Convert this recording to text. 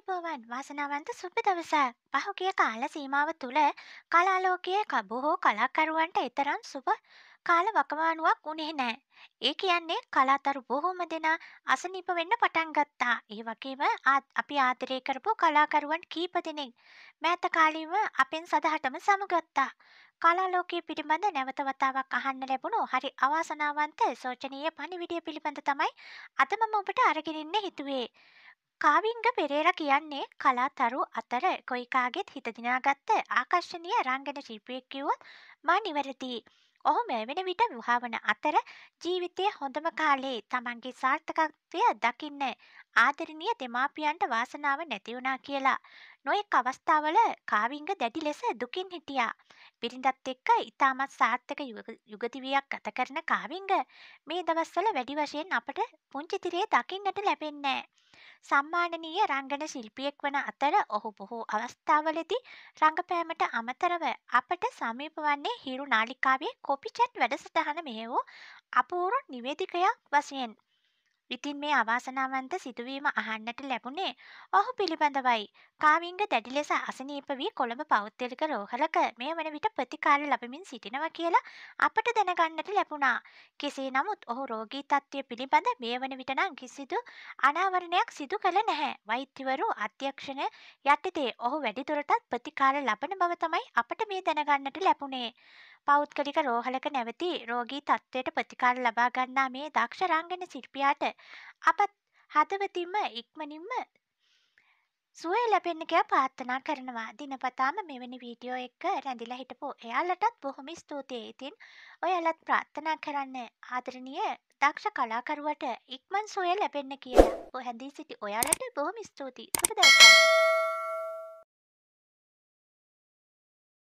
අයිබෝවන් වාසනාවන්ත සුප දවස පහුගිය කාල සීමාව තුළ කලාලෝකයේ කබොහෝ කලාකරුවන්ට එතරම් සුප කාල වකවානුවක් උනේ නෑ. ඒ කියන්නේ කලාතරු බොහෝම දෙනා අසනීප වෙන්න පටන් ගත්තා. ඒ වගේම අපි ආදරය කරපු කලාකරුවන් කීප දෙනෙක් මෑත කාලීව අපෙන් සදහටම සමුගත්තා. කලාලෝකයේ පිළිබඳ නැවත වතාවක් අහන්න ලැබුණු හරි අවාසනාවන්ත සෝචනීය පණිවිඩය පිළිබඳ තමයි අද මම ඔබට අරගෙන ඉන්න හිතුවේ. කාවින්ග පෙරේර කියන්නේ කලාතරු අතර කොයිකාගෙත් හිතදිනාගත්ත ආකර්ශණය රංගන ශිල්පියකිවුවත් මා නිවැරදි. ඔහු මෙවැෙන විට විහාාවන අතර ජීවිතය හොඳම කාලේ තමන්ගේ සාර්ථකත්වය දකින්න ආදරණය දෙමාපියන්ට වාසනාව නැතිවුණා කියලා. නොයෙක් අවස්ථාවල කාවිංග දැඩි ලෙස දුකින් හිටියා. පිරිඳත් එක්ක ඉතාමත් සාර්ථක යුගතිවයක් ගත කරන කාවිංග මේ දවස්වල වැඩි වශයෙන් අපට පුංචිතිරේ දකින්නට ලැබෙන්නෑ. සම්මානනීය රංගන ශිල්පියෙක් වන අතර ඔහු බොහෝ අවස්ථාවලදී රඟපෑමට අමතරව අපට සමීප වන්නේ හිරු නාලිකාවේ කොපිචැට් වැඩසටහන මෙහෙවූ අපූරු නිවේදිකයක් වශයෙන්. ඉතින් මේ අවාසනාවන්ත සිදුවීම අහන්නට ලැබුණේ ඔහු පිළිබඳවයි. කාවිංග දැඩි ලෙස අසනීප වී කොළඹ පෞද්ගලික රෝහලක මේ වන විට ප්‍රතිකාර ලැබමින් සිටිනවා කියලා අපට දැනගන්නට ලැබුණා. කෙසේ නමුත් ඔහු රෝගී තත්ත්වය පිළිබඳ මේ වන විට නම් කිසිදු අනාවරණයක් සිදු කළ නැහැ. වෛද්‍යවරු අධ්‍යක්ෂණය යටතේ ඔහු වැඩිදුරටත් ප්‍රතිකාර ලබන බව තමයි අපට මේ දැනගන්නට ලැබුණේ. පෞද්ගලික රෝහලක නැවති රෝගී තත්ත්වයට ප්‍රතිකාර ලබා ගන්නා මේ දක්ෂ රංගන ශිල්පියාට අපත් හදවතින්ම ඉක්මනින්ම සුවය ලැබෙන්න කියලා ප්‍රාර්ථනා කරනවා. දිනපතාම මෙවැනි වීඩියෝ එක රැඳිලා හිටපු එයාලටත් බොහොම ස්තුතියි. ඉතින් ඔයාලත් ප්‍රාර්ථනා කරන්න ආදරණීය දක්ෂ කලාකරුවට ඉක්මන් සොය ලැබෙන්න කියලා. ඔ හැඳී සිටි ඔයාලට බොහොම ස්තුතියි. සුබ දවසක්.